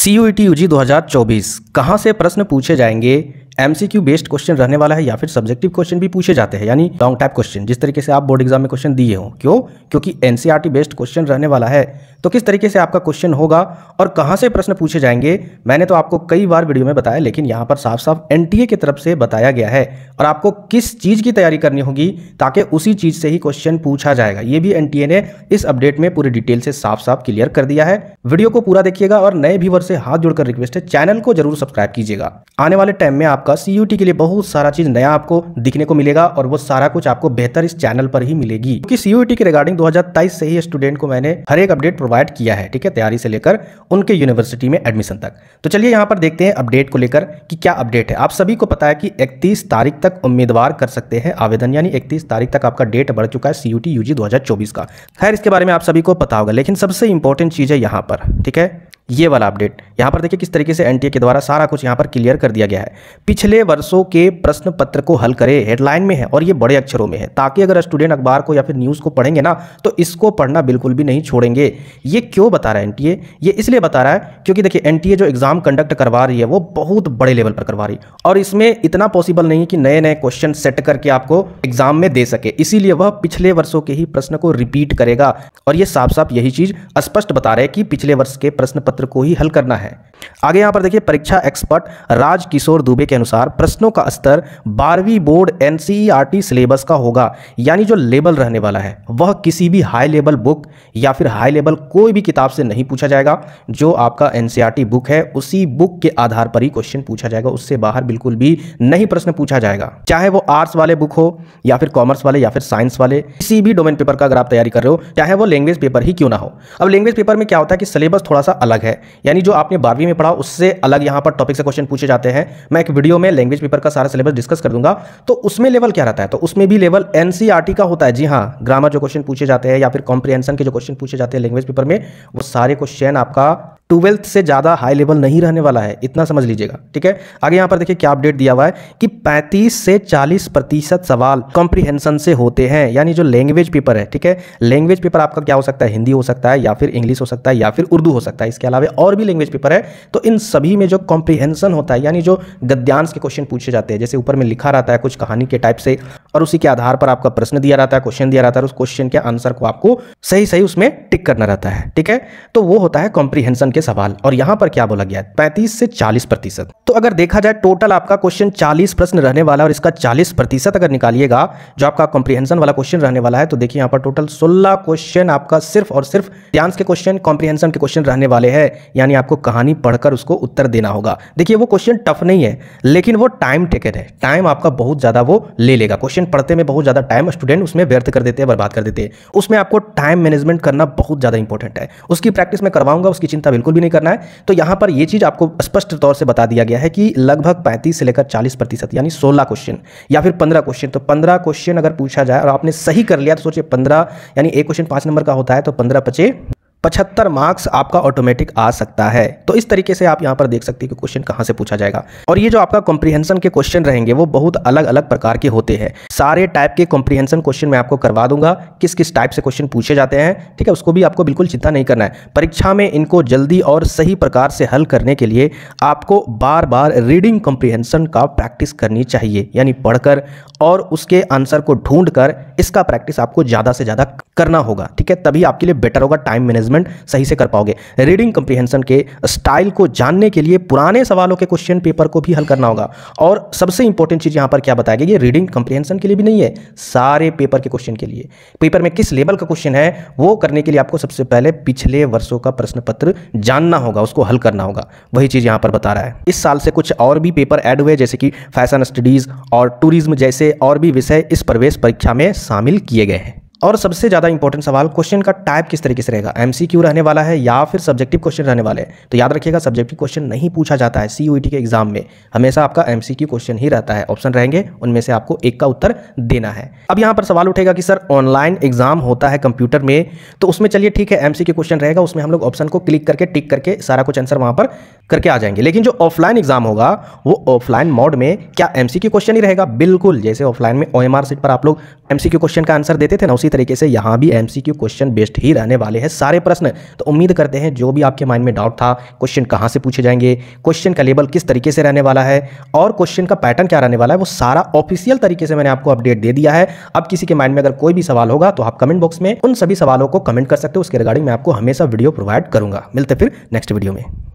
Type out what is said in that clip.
सी U E T U G दो हज़ार चौबीस कहाँ से प्रश्न पूछे जाएंगे एमसीक्यू बेस्ड क्वेश्चन रहने वाला है या फिर सब्जेक्टिव क्वेश्चन भी पूछे जाते हैं यानी लॉन्ग टाइप क्वेश्चन जिस तरीके से आप बोर्ड एग्जाम में क्वेश्चन दिए हो क्यों क्योंकि एनसीईआरटी बेस्ड क्वेश्चन रहने वाला है तो किस तरीके से आपका क्वेश्चन होगा और कहाँ से प्रश्न पूछे जाएंगे मैंने तो आपको कई बार वीडियो में बताया लेकिन यहाँ पर साफ साफ एन की तरफ से बताया गया है और आपको किस चीज़ की तैयारी करनी होगी ताकि उसी चीज़ से ही क्वेश्चन पूछा जाएगा ये भी एन e ने इस अपडेट में पूरी डिटेल से साफ साफ क्लियर कर दिया है वीडियो को पूरा देखिएगा और नए व्यूवर से हाथ जोड़कर रिक्वेस्ट है चैनल को जरूर सब्सक्राइब कीजिएगा आने वाले टाइम में आप आपका सी के लिए बहुत सारा चीज नया आपको दिखने को मिलेगा और वो सारा कुछ आपको बेहतर इस चैनल पर ही मिलेगी क्योंकि सीयूटी के रिगार्डिंग 2023 से ही स्टूडेंट को मैंने हर एक अपडेट प्रोवाइड किया है ठीक है तैयारी से लेकर उनके यूनिवर्सिटी में एडमिशन तक तो चलिए यहाँ पर देखते हैं अपडेट को लेकर की क्या अपडेट है आप सभी को पता है कि इकतीस तारीख तक उम्मीदवार कर सकते हैं आवेदन यानी इकतीस तारीख तक आपका डेट बढ़ चुका है सीयूटी यूजी 2024 का खैर इसके बारे में आप सभी को पता होगा लेकिन सबसे इंपॉर्टेंट चीज है यहाँ पर ठीक है ये वाला अपडेट यहाँ पर देखिए किस तरीके से एनटीए के द्वारा सारा कुछ यहाँ पर क्लियर कर दिया गया है पिछले वर्षों के प्रश्न पत्र को हल करें हेडलाइन में है और ये बड़े अक्षरों में है ताकि अगर स्टूडेंट अखबार को या फिर न्यूज़ को पढ़ेंगे ना तो इसको पढ़ना बिल्कुल भी नहीं छोड़ेंगे ये क्यों बता रहा है एनटीए ये इसलिए बता रहा है क्योंकि देखिए एनटीए जो एग्ज़ाम कंडक्ट करवा रही है वो बहुत बड़े लेवल पर करवा रही है और इसमें इतना पॉसिबल नहीं है कि नए नए क्वेश्चन सेट करके आपको एग्ज़ाम में दे सके इसीलिए वह पिछले वर्षों के ही प्रश्न को रिपीट करेगा और ये साफ साफ यही चीज़ स्पष्ट बता रहे हैं कि पिछले वर्ष के प्रश्न पत्र को ही हल करना है आगे यहाँ पर देखिए परीक्षा एक्सपर्ट राज किशोर दुबे के अनुसार प्रश्नों का स्तर बारहवीं बोर्ड एन सिलेबस e का होगा यानी जो लेवल रहने वाला है वह किसी भी हाई लेवल बुक या फिर हाई लेवल कोई भी किताब से नहीं पूछा जाएगा जो आपका एन बुक e है उसी बुक के आधार पर ही क्वेश्चन पूछा जाएगा उससे बाहर बिल्कुल भी नहीं प्रश्न पूछा जाएगा चाहे वो आर्ट्स वाले बुक हो या फिर कॉमर्स वाले या फिर साइंस वाले किसी भी डोमेन पेपर का अगर आप तैयारी कर रहे हो चाहे वो लैंग्वेज पेपर ही क्यों ना हो अब लैंग्वेज पेपर में क्या होता है कि सिलेबस थोड़ा सा अलग है यानी जो आपने बारहवीं में पढ़ा उससे अलग यहां पर टॉपिक से क्वेश्चन पूछे जाते हैं मैं एक वीडियो में लैंग्वेज पेपर का सारा सिलेबस डिस्कस कर दूंगा तो उसमें लेवल क्या रहता है तो उसमें भी लेवल एनसीआरटी e का होता है जी हाँ ग्रामर जो क्वेश्चन पूछे जाते हैं या फिर कॉम्प्रीहेंशन के जो क्वेश्चन पूछे जाते हैं लैंग्वेज पेपर में वो सारे क्वेश्चन आपका ट्वेल्थ से ज़्यादा हाई लेवल नहीं रहने वाला है इतना समझ लीजिएगा ठीक है आगे यहाँ पर देखिए क्या अपडेट दिया हुआ है कि 35 से 40 प्रतिशत सवाल कॉम्प्रीहेंशन से होते हैं यानी जो लैंग्वेज पेपर है ठीक है लैंग्वेज पेपर आपका क्या हो सकता है हिंदी हो सकता है या फिर इंग्लिश हो सकता है या फिर उर्दू हो सकता है इसके अलावा और भी लैंग्वेज पेपर है तो इन सभी में जो कॉम्प्रीहेंशन होता है यानी जो गद्यांश के क्वेश्चन पूछे जाते हैं जैसे ऊपर में लिखा रहता है कुछ कहानी के टाइप से और उसी के आधार पर आपका प्रश्न दिया रहता है क्वेश्चन दिया रहता है उस क्वेश्चन के आंसर को आपको सही सही उसमें टिक करना रहता है ठीक है तो वो होता है कॉम्प्रीहेंशन के सवाल और यहां पर क्या बोला गया पैंतीस से चालीस प्रतिशत तो अगर देखा जाए टोटल आपका क्वेश्चन चालीस प्रश्न रहने वाला और इसका चालीस प्रतिशत अगर निकालिएगा जो आपका कॉम्प्रीहेंशन वाला क्वेश्चन रहने वाला है तो देखिए यहाँ पर टोटल सोलह क्वेश्चन आपका सिर्फ और सिर्फ ध्यान के क्वेश्चन कॉम्प्रीहेंशन के क्वेश्चन रहने वाले है यानी आपको कहानी पढ़कर उसको उत्तर देना होगा देखिए वो क्वेश्चन टफ नहीं है लेकिन वो टाइम टेकन है टाइम आपका बहुत ज़्यादा वो ले लेगा क्वेश्चन पढ़ते में बहुत ज़्यादा टाइम स्टूडेंट उसमें व्यर्थ कर देते हैं बर्बाद कर देते हैं उसमें आपको टाइम मैनेजमेंट करना बहुत ज़्यादा इंपॉर्टेंट है उसकी प्रैक्टिस मैं करवाऊंगा उसकी चिंता बिल्कुल बिल्कुल भी नहीं करना है तो यहां पर यह चीज़ आपको स्पष्ट तौर से बता दिया गया है कि लगभग पैंतीस से लेकर चालीस प्रतिशत यानी सोलह क्वेश्चन या फिर पंद्रह क्वेश्चन तो पंद्रह क्वेश्चन अगर पूछा जाए और आपने सही कर लिया तो सोचिए पंद्रह यानी एक क्वेश्चन पांच नंबर का होता है तो पंद्रह पचे पचहत्तर मार्क्स आपका ऑटोमेटिक आ सकता है तो इस तरीके से आप यहाँ पर देख सकते हैं कि क्वेश्चन कहाँ से पूछा जाएगा और ये जो आपका कॉम्प्रीहेंशन के क्वेश्चन रहेंगे वो बहुत अलग अलग प्रकार के होते हैं सारे टाइप के कॉम्प्रीहेंशन क्वेश्चन मैं आपको करवा दूंगा किस किस टाइप से क्वेश्चन पूछे जाते हैं ठीक है उसको भी आपको बिल्कुल चिंता नहीं करना है परीक्षा में इनको जल्दी और सही प्रकार से हल करने के लिए आपको बार बार रीडिंग कॉम्प्रीहेंशन का प्रैक्टिस करनी चाहिए यानी पढ़कर और उसके आंसर को ढूंढ इसका प्रैक्टिस आपको ज़्यादा से ज़्यादा करना होगा ठीक है तभी आपके लिए बेटर होगा टाइम मैनेजमेंट सही से कर पाओगे रीडिंग कंप्रीहेंशन के स्टाइल को जानने के लिए पुराने सवालों के क्वेश्चन पेपर को भी हल करना होगा और सबसे इंपॉर्टेंट चीज़ यहाँ पर क्या बताया गया ये रीडिंग कंप्रीहेंशन के लिए भी नहीं है सारे पेपर के क्वेश्चन के लिए पेपर में किस लेवल का क्वेश्चन है वो करने के लिए आपको सबसे पहले पिछले वर्षों का प्रश्न पत्र जानना होगा उसको हल करना होगा वही चीज़ यहाँ पर बता रहा है इस साल से कुछ और भी पेपर ऐड हुए जैसे कि फैशन स्टडीज़ और टूरिज्म जैसे और भी विषय इस प्रवेश परीक्षा में शामिल किए गए हैं और सबसे ज़्यादा इंपॉर्टेंट सवाल क्वेश्चन का टाइप किस तरीके से रहेगा एम रहने वाला है या फिर सब्जेक्टिव क्वेश्चन रहने वाले हैं तो याद रखिएगा सब्जेक्टिव क्वेश्चन नहीं पूछा जाता है सी e के एग्जाम में हमेशा आपका एम क्वेश्चन ही रहता है ऑप्शन रहेंगे उनमें से आपको एक का उत्तर देना है अब यहाँ पर सवाल उठेगा कि सर ऑनलाइन एग्जाम होता है कंप्यूटर में तो उसमें चलिए ठीक है एम क्वेश्चन रहेगा उसमें हम लोग ऑप्शन को क्लिक करके टिक करके सारा कुछ आंसर वहाँ पर करके आ जाएंगे लेकिन जो ऑफलाइन एग्जाम होगा वो ऑफलाइन मोड में क्या एम क्वेश्चन ही रहेगा बिल्कुल जैसे ऑफलाइन में ओ सीट पर आप लोग एम क्वेश्चन का आंसर देते थे ना उसी इसी तरीके से यहाँ भी एम क्वेश्चन बेस्ड ही रहने वाले हैं सारे प्रश्न तो उम्मीद करते हैं जो भी आपके माइंड में डाउट था क्वेश्चन कहाँ से पूछे जाएंगे क्वेश्चन का लेवल किस तरीके से रहने वाला है और क्वेश्चन का पैटर्न क्या रहने वाला है वो सारा ऑफिशियल तरीके से मैंने आपको अपडेट दे दिया है अब किसी के माइंड में अगर कोई भी सवाल होगा तो आप कमेंट बॉक्स में उन सभी सवालों को कमेंट कर सकते हो उसके रिगार्डिंग मैं आपको हमेशा वीडियो प्रोवाइड करूंगा मिलते फिर नेक्स्ट वीडियो में